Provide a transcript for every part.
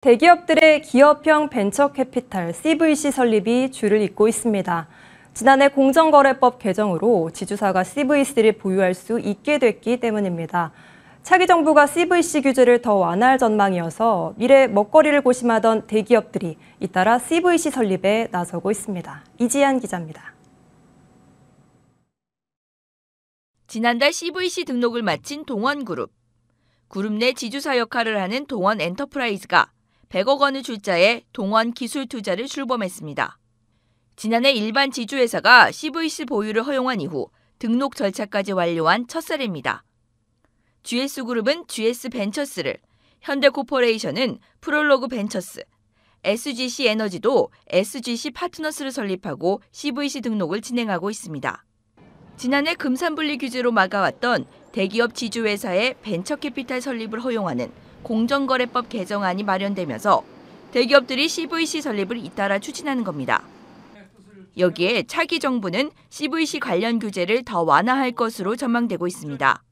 대기업들의 기업형 벤처 캐피탈 CVC 설립이 주를 잇고 있습니다. 지난해 공정거래법 개정으로 지주사가 CVC를 보유할 수 있게 됐기 때문입니다. 차기 정부가 CVC 규제를 더 완화할 전망이어서 미래 먹거리를 고심하던 대기업들이 잇따라 CVC 설립에 나서고 있습니다. 이지한 기자입니다. 지난달 CVC 등록을 마친 동원그룹. 그룹 내 지주사 역할을 하는 동원 엔터프라이즈가 100억 원을 출자해 동원 기술 투자를 출범했습니다. 지난해 일반 지주회사가 CVC 보유를 허용한 이후 등록 절차까지 완료한 첫 사례입니다. GS그룹은 GS벤처스를, 현대코퍼레이션은 프롤로그 벤처스, SGC 에너지도 SGC 파트너스를 설립하고 CVC 등록을 진행하고 있습니다. 지난해 금산분리 규제로 막아왔던 대기업 지주회사의 벤처캐피탈 설립을 허용하는 공정거래법 개정안이 마련되면서 대기업들이 CVC 설립을 잇따라 추진하는 겁니다. 여기에 차기 정부는 CVC 관련 규제를 더 완화할 것으로 전망되고 있습니다.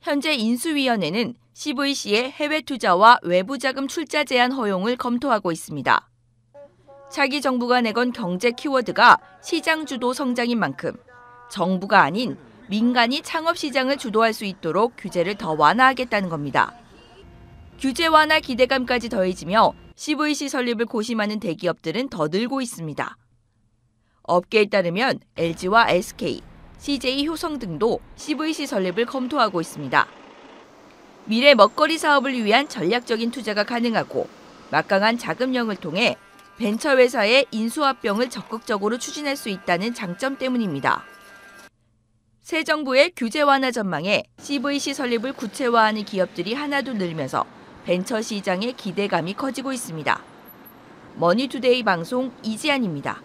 현재 인수위원회는 CVC의 해외 투자와 외부 자금 출자 제한 허용을 검토하고 있습니다. 차기 정부가 내건 경제 키워드가 시장 주도 성장인 만큼 정부가 아닌 민간이 창업 시장을 주도할 수 있도록 규제를 더 완화하겠다는 겁니다. 규제 완화 기대감까지 더해지며 CVC 설립을 고심하는 대기업들은 더 늘고 있습니다. 업계에 따르면 LG와 SK, CJ 효성 등도 CVC 설립을 검토하고 있습니다. 미래 먹거리 사업을 위한 전략적인 투자가 가능하고 막강한 자금력을 통해 벤처 회사의 인수합병을 적극적으로 추진할 수 있다는 장점 때문입니다. 새 정부의 규제 완화 전망에 CVC 설립을 구체화하는 기업들이 하나도 늘면서 벤처 시장의 기대감이 커지고 있습니다. 머니투데이 방송 이지안입니다.